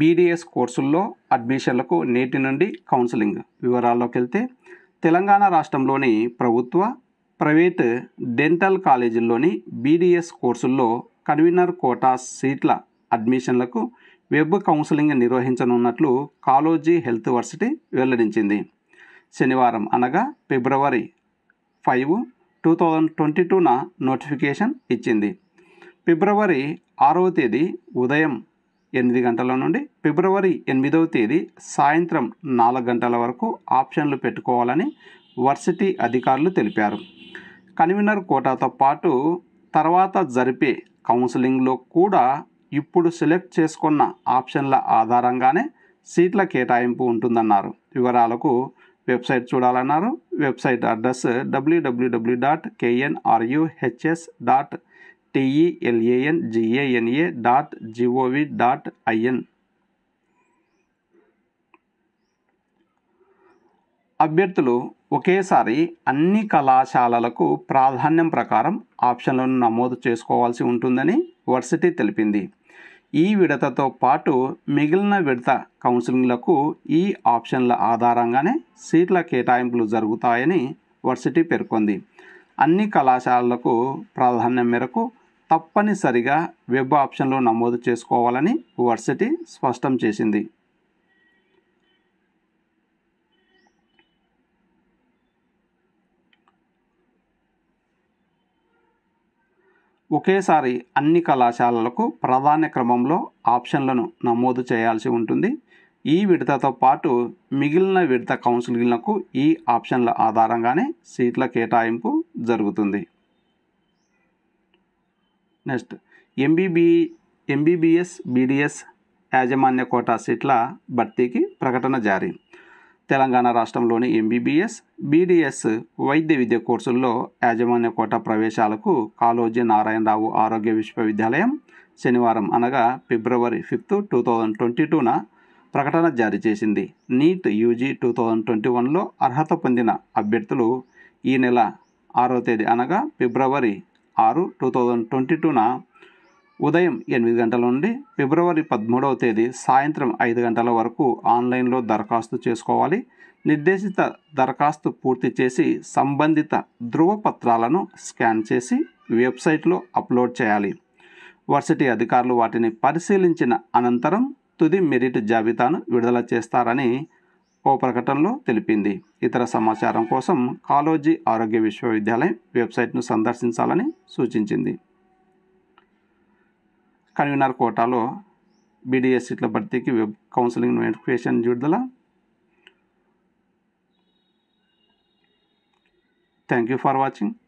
BDS కోర్సుల్లో అడ్మిషన్లకు నేటి నుండి కౌన్సిలింగ్ వివరాల్లోకి వెళ్తే తెలంగాణ రాష్ట్రంలోని ప్రభుత్వ ప్రైవేట్ డెంటల్ కాలేజీల్లోని బీడీఎస్ కోర్సుల్లో కన్వీనర్ కోటా సీట్ల అడ్మిషన్లకు వెబ్ కౌన్సిలింగ్ నిర్వహించనున్నట్లు కాలోజీ హెల్త్ వర్సిటీ వెల్లడించింది శనివారం అనగా ఫిబ్రవరి ఫైవ్ టూ థౌజండ్ ట్వంటీ టూన నోటిఫికేషన్ ఇచ్చింది ఫిబ్రవరి ఆరవ తేదీ ఉదయం ఎనిమిది గంటల నుండి ఫిబ్రవరి ఎనిమిదవ తేదీ సాయంత్రం నాలుగు గంటల వరకు ఆప్షన్లు పెట్టుకోవాలని వర్సిటీ అధికారులు తెలిపారు కన్వీనర్ కోటాతో పాటు తర్వాత జరిపే కౌన్సిలింగ్లో కూడా ఇప్పుడు సెలెక్ట్ చేసుకున్న ఆప్షన్ల ఆధారంగానే సీట్ల కేటాయింపు ఉంటుందన్నారు వివరాలకు వెబ్సైట్ చూడాలన్నారు website address WWW dot KNRUHS dot TELAN GANA dot GOV dot IN అభ్యర్థులు ఒకేసారి అన్ని కళాశాలలకు ప్రాధాన్యం ప్రకారం ఆప్షన్లను నమోదు చేసుకోవాల్సి ఉంటుందని వర్సిటీ తెలిపింది ఈ విడతతో పాటు మిగిలిన విడత కౌన్సిలింగ్లకు ఈ ఆప్షన్ల ఆధారంగానే సీట్ల కేటాయింపులు జరుగుతాయని వర్సిటీ పేర్కొంది అన్ని కళాశాలలకు ప్రాధాన్యం మేరకు తప్పనిసరిగా వెబ్ ఆప్షన్లో నమోదు చేసుకోవాలని వర్సిటీ స్పష్టం చేసింది ఒకేసారి అన్ని కళాశాలలకు ప్రధాన క్రమంలో ఆప్షన్లను నమోదు చేయాల్సి ఉంటుంది ఈ విడతతో పాటు మిగిలిన విడత కౌన్సిలింగ్లకు ఈ ఆప్షన్ల ఆధారంగానే సీట్ల కేటాయింపు జరుగుతుంది నెక్స్ట్ ఎంబీబీ ఎంబీబీఎస్ బీడీఎస్ యాజమాన్య కోటా సీట్ల భర్తీకి ప్రకటన జారీ తెలంగాణ రాష్ట్రంలోని ఎంబీబీఎస్ బీడీఎస్ వైద్య విద్య కోర్సుల్లో యాజమాన్య కోట ప్రవేశాలకు కాళోజీ నారాయణరావు ఆరోగ్య విశ్వవిద్యాలయం శనివారం అనగా ఫిబ్రవరి ఫిఫ్త్ టూ థౌజండ్ ట్వంటీ టూన ప్రకటన జారీ చేసింది NEET UG two thousand twenty వన్లో అర్హత పొందిన అభ్యర్థులు ఈ నెల ఆరో తేదీ అనగా ఫిబ్రవరి ఆరు టూ థౌజండ్ ట్వంటీ టూన ఉదయం ఎనిమిది గంటల నుండి ఫిబ్రవరి పదమూడవ తేదీ సాయంత్రం ఐదు గంటల వరకు ఆన్లైన్లో దరఖాస్తు చేసుకోవాలి నిర్దేశిత దరఖాస్తు పూర్తి చేసి సంబంధిత ధృవపత్రాలను స్కాన్ చేసి వెబ్సైట్లో అప్లోడ్ చేయాలి వర్సిటీ అధికారులు వాటిని పరిశీలించిన అనంతరం తుది మెరిట్ జాబితాను విడుదల చేస్తారని ఓ ప్రకటనలో తెలిపింది ఇతర సమాచారం కోసం కాలోజీ ఆరోగ్య విశ్వవిద్యాలయం వెబ్సైట్ను సందర్శించాలని సూచించింది కన్వీనర్ కోటాలో బీడీఎస్ సీట్ల భర్తీకి వెబ్ కౌన్సిలింగ్ నోటిఫికేషన్ విడుదల థ్యాంక్ యూ ఫర్ వాచింగ్